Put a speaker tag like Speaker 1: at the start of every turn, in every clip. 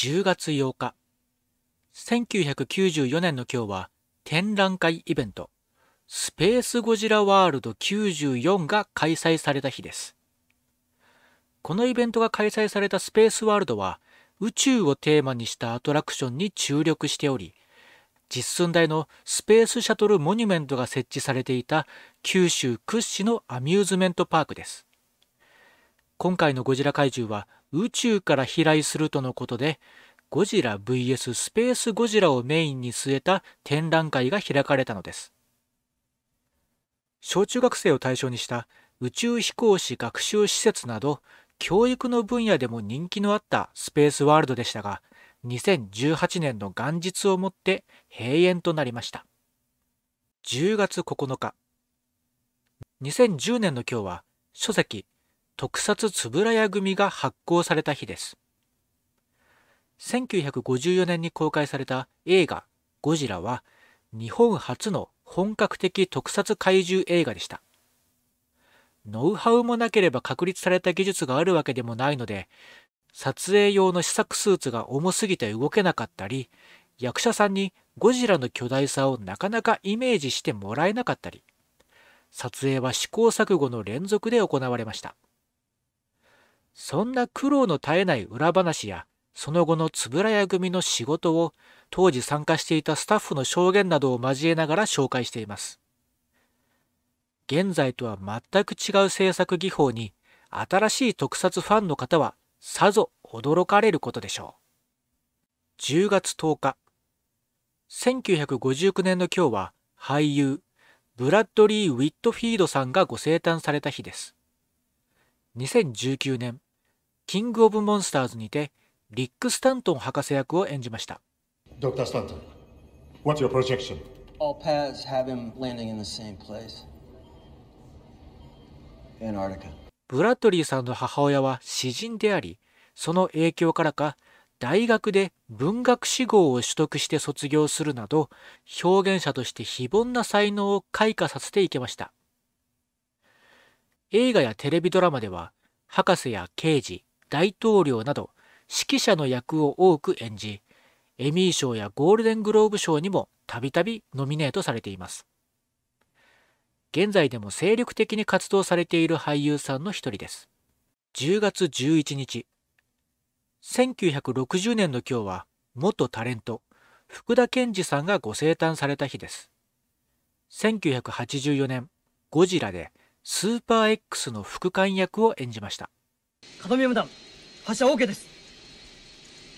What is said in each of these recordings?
Speaker 1: 10月8日1994年の今日は展覧会イベントスペースゴジラワールド94が開催された日ですこのイベントが開催されたスペースワールドは宇宙をテーマにしたアトラクションに注力しており実寸大のスペースシャトルモニュメントが設置されていた九州屈指のアミューズメントパークです今回のゴジラ怪獣は宇宙から飛来するとのことで、ゴジラ VS スペースゴジラをメインに据えた展覧会が開かれたのです。小中学生を対象にした宇宙飛行士学習施設など、教育の分野でも人気のあったスペースワールドでしたが、2018年の元日をもって閉園となりました。10月9日。2010年の今日は、書籍特撮つぶらや組が発行された日です。1954年に公開された映画ゴジラは日本初の本格的特撮怪獣映画でした。ノウハウもなければ確立された技術があるわけでもないので、撮影用の試作スーツが重すぎて動けなかったり、役者さんにゴジラの巨大さをなかなかイメージしてもらえなかったり、撮影は試行錯誤の連続で行われました。そんな苦労の絶えない裏話や、その後の円谷組の仕事を、当時参加していたスタッフの証言などを交えながら紹介しています。現在とは全く違う制作技法に、新しい特撮ファンの方は、さぞ驚かれることでしょう。10月10日、1959年の今日は、俳優、ブラッドリー・ウィットフィードさんがご生誕された日です。2019年、キング・オブ・モンスターズにてリック・スタントン博士役を演じました what's your projection? All paths have him landing in the same place Antarctica ブラッドリーさんの母親は詩人でありその影響からか大学で文学志望を取得して卒業するなど表現者として非凡な才能を開花させていけました映画やテレビドラマでは博士や刑事大統領など指揮者の役を多く演じエミー賞やゴールデングローブ賞にもたびたびノミネートされています現在でも精力的に活動されている俳優さんの一人です10月11日1960年の今日は元タレント福田健二さんがご生誕された日です1984年ゴジラでスーパー X の副官役を演じましたカドミウム弾発射 OK です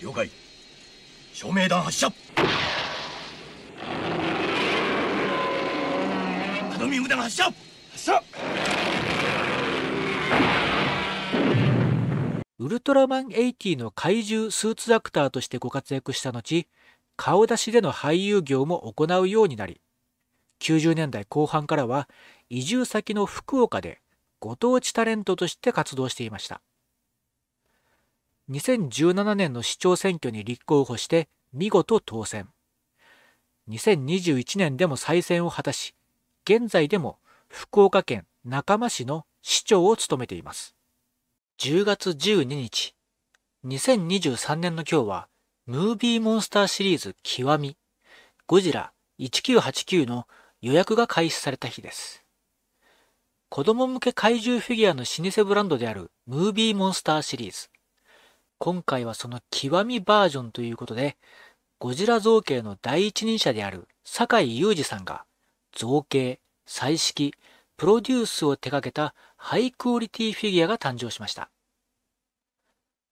Speaker 1: 了解照明弾発射カドミウム弾発射発射ウルトラマン80の怪獣スーツアクターとしてご活躍した後顔出しでの俳優業も行うようになり90年代後半からは移住先の福岡でご当地タレントとして活動していました2017年の市長選挙に立候補して見事当選2021年でも再選を果たし現在でも福岡県中間市の市長を務めています10月12日2023年の今日はムービーモンスターシリーズ極みゴジラ1989の予約が開始された日です子供向け怪獣フィギュアの老舗ブランドであるムービーモンスターシリーズ今回はその極みバージョンということで、ゴジラ造形の第一人者である坂井雄二さんが、造形、彩色、プロデュースを手掛けたハイクオリティフィギュアが誕生しました。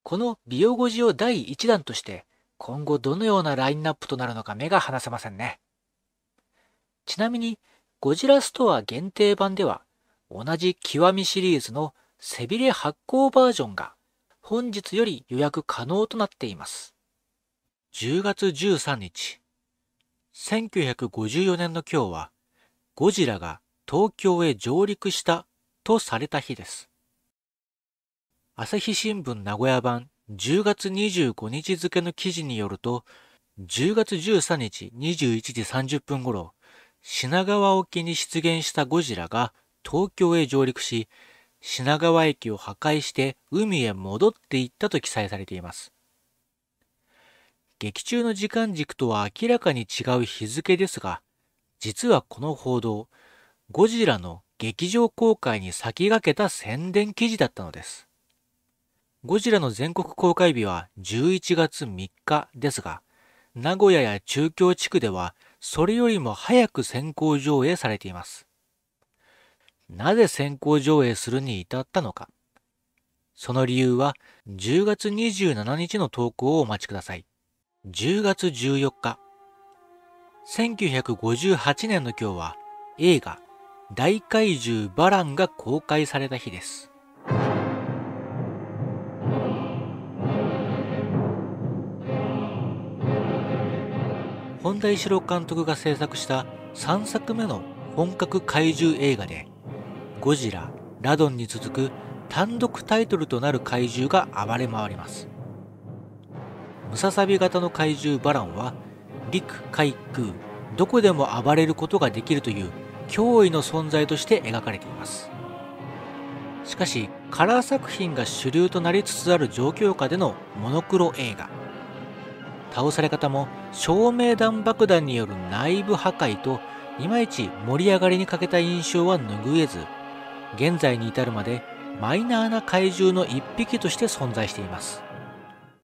Speaker 1: このビオゴジを第1弾として、今後どのようなラインナップとなるのか目が離せませんね。ちなみに、ゴジラストア限定版では、同じ極みシリーズの背びれ発光バージョンが本日より予約可能となっています。10月13日、1954年の今日は、ゴジラが東京へ上陸したとされた日です。朝日新聞名古屋版10月25日付の記事によると、10月13日21時30分頃、品川沖に出現したゴジラが東京へ上陸し、品川駅を破壊して海へ戻っていったと記載されています。劇中の時間軸とは明らかに違う日付ですが、実はこの報道、ゴジラの劇場公開に先駆けた宣伝記事だったのです。ゴジラの全国公開日は11月3日ですが、名古屋や中京地区ではそれよりも早く先行上映されています。なぜ先行上映するに至ったのか。その理由は10月27日の投稿をお待ちください。10月14日。1958年の今日は映画大怪獣バランが公開された日です。本田一郎監督が制作した3作目の本格怪獣映画でゴジラ、ラドンに続く単独タイトルとなる怪獣が暴れ回ります。ムササビ型の怪獣バランは、陸、海、空、どこでも暴れることができるという脅威の存在として描かれています。しかし、カラー作品が主流となりつつある状況下でのモノクロ映画。倒され方も照明弾爆弾による内部破壊といまいち盛り上がりに欠けた印象は拭えず現在に至るまでマイナーな怪獣の一匹として存在しています